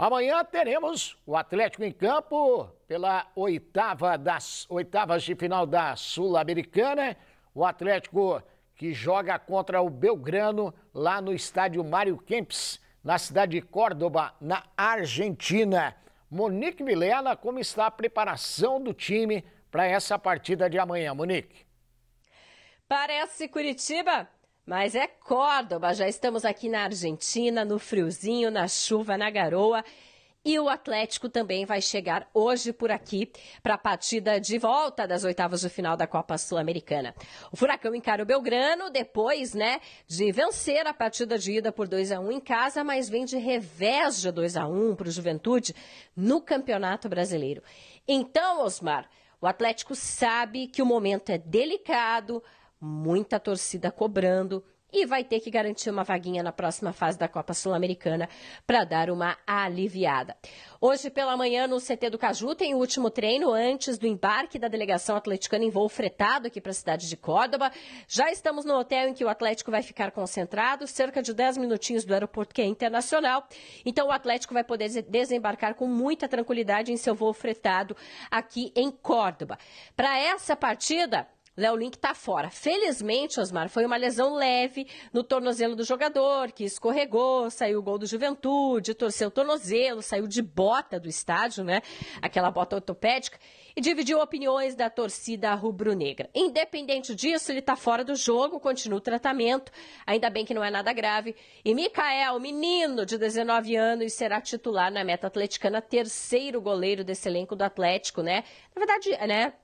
Amanhã teremos o Atlético em campo pela oitava das oitavas de final da Sul-Americana. O Atlético que joga contra o Belgrano lá no estádio Mário Kempis, na cidade de Córdoba, na Argentina. Monique Vilela, como está a preparação do time para essa partida de amanhã, Monique? Parece Curitiba mas é Córdoba, já estamos aqui na Argentina, no friozinho, na chuva, na garoa. E o Atlético também vai chegar hoje por aqui para a partida de volta das oitavas de final da Copa Sul-Americana. O Furacão encara o Belgrano depois, né, de vencer a partida de ida por 2 a 1 em casa, mas vem de revés de 2 a 1 para o Juventude no Campeonato Brasileiro. Então, Osmar, o Atlético sabe que o momento é delicado, muita torcida cobrando e vai ter que garantir uma vaguinha na próxima fase da Copa Sul-Americana para dar uma aliviada. Hoje pela manhã no CT do Caju tem o último treino antes do embarque da delegação atleticana em voo fretado aqui para a cidade de Córdoba. Já estamos no hotel em que o Atlético vai ficar concentrado, cerca de 10 minutinhos do aeroporto que é internacional. Então o Atlético vai poder desembarcar com muita tranquilidade em seu voo fretado aqui em Córdoba. Para essa partida, Léo Link está fora. Felizmente, Osmar, foi uma lesão leve no tornozelo do jogador, que escorregou, saiu o gol do Juventude, torceu o tornozelo, saiu de bota do estádio, né? Aquela bota ortopédica, e dividiu opiniões da torcida rubro-negra. Independente disso, ele está fora do jogo, continua o tratamento, ainda bem que não é nada grave. E Mikael, menino de 19 anos, será titular na meta atleticana, terceiro goleiro desse elenco do Atlético, né? Na verdade, né?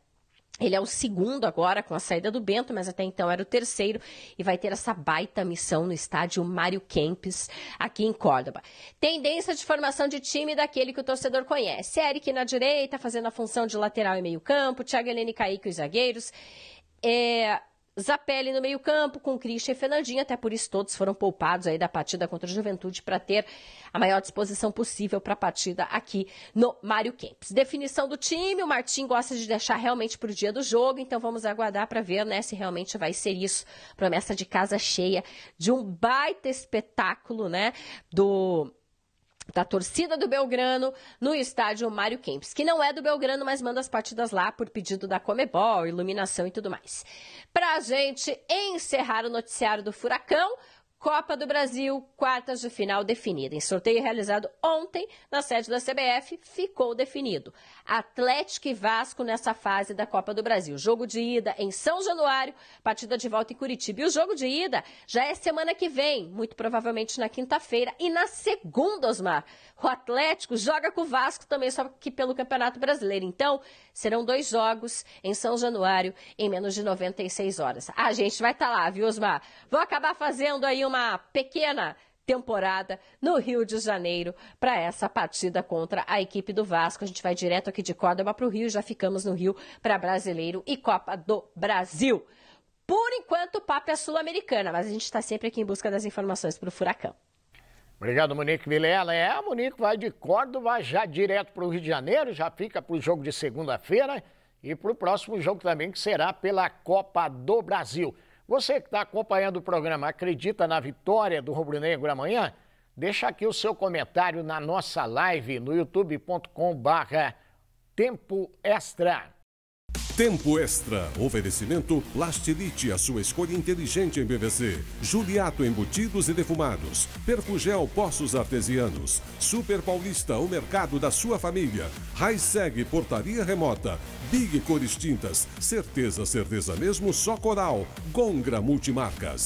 Ele é o segundo agora com a saída do Bento, mas até então era o terceiro e vai ter essa baita missão no estádio Mário Kempes, aqui em Córdoba. Tendência de formação de time daquele que o torcedor conhece. Eric na direita, fazendo a função de lateral e meio-campo, Thiago Helene Caíque os zagueiros. É, Zapelli no meio-campo, com Christian e Fernandinho, até por isso todos foram poupados aí da partida contra a Juventude para ter a maior disposição possível para a partida aqui no Mário Kempis. Definição do time, o Martim gosta de deixar realmente para o dia do jogo, então vamos aguardar para ver né, se realmente vai ser isso. Promessa de casa cheia, de um baita espetáculo, né? Do da torcida do Belgrano no estádio Mário Kempis, que não é do Belgrano, mas manda as partidas lá por pedido da Comebol, iluminação e tudo mais. Pra gente encerrar o noticiário do Furacão, Copa do Brasil, quartas de final definida. Em sorteio realizado ontem na sede da CBF, ficou definido. Atlético e Vasco nessa fase da Copa do Brasil. Jogo de ida em São Januário, partida de volta em Curitiba. E o jogo de ida já é semana que vem, muito provavelmente na quinta-feira. E na segunda, Osmar, o Atlético joga com o Vasco também, só que pelo Campeonato Brasileiro. Então, serão dois jogos em São Januário em menos de 96 horas. A gente vai estar tá lá, viu, Osmar? Vou acabar fazendo aí uma uma pequena temporada no Rio de Janeiro para essa partida contra a equipe do Vasco. A gente vai direto aqui de Córdoba para o Rio, já ficamos no Rio para Brasileiro e Copa do Brasil. Por enquanto, o papo é sul-americana, mas a gente está sempre aqui em busca das informações para o Furacão. Obrigado, Monique Vilela. É, a Monique vai de Córdoba já direto para o Rio de Janeiro, já fica para o jogo de segunda-feira e para o próximo jogo também, que será pela Copa do Brasil. Você que está acompanhando o programa, acredita na vitória do Rubro Negro amanhã? Deixa aqui o seu comentário na nossa live no youtube.com/barra Tempo Extra. Tempo Extra. Oferecimento Plastilite, a sua escolha inteligente em PVC. Juliato Embutidos e Defumados. Perfugel Poços Artesianos. Super Paulista, o mercado da sua família. Raiseg Portaria Remota. Big Cores Tintas. Certeza, certeza mesmo, só Coral. Gongra Multimarcas.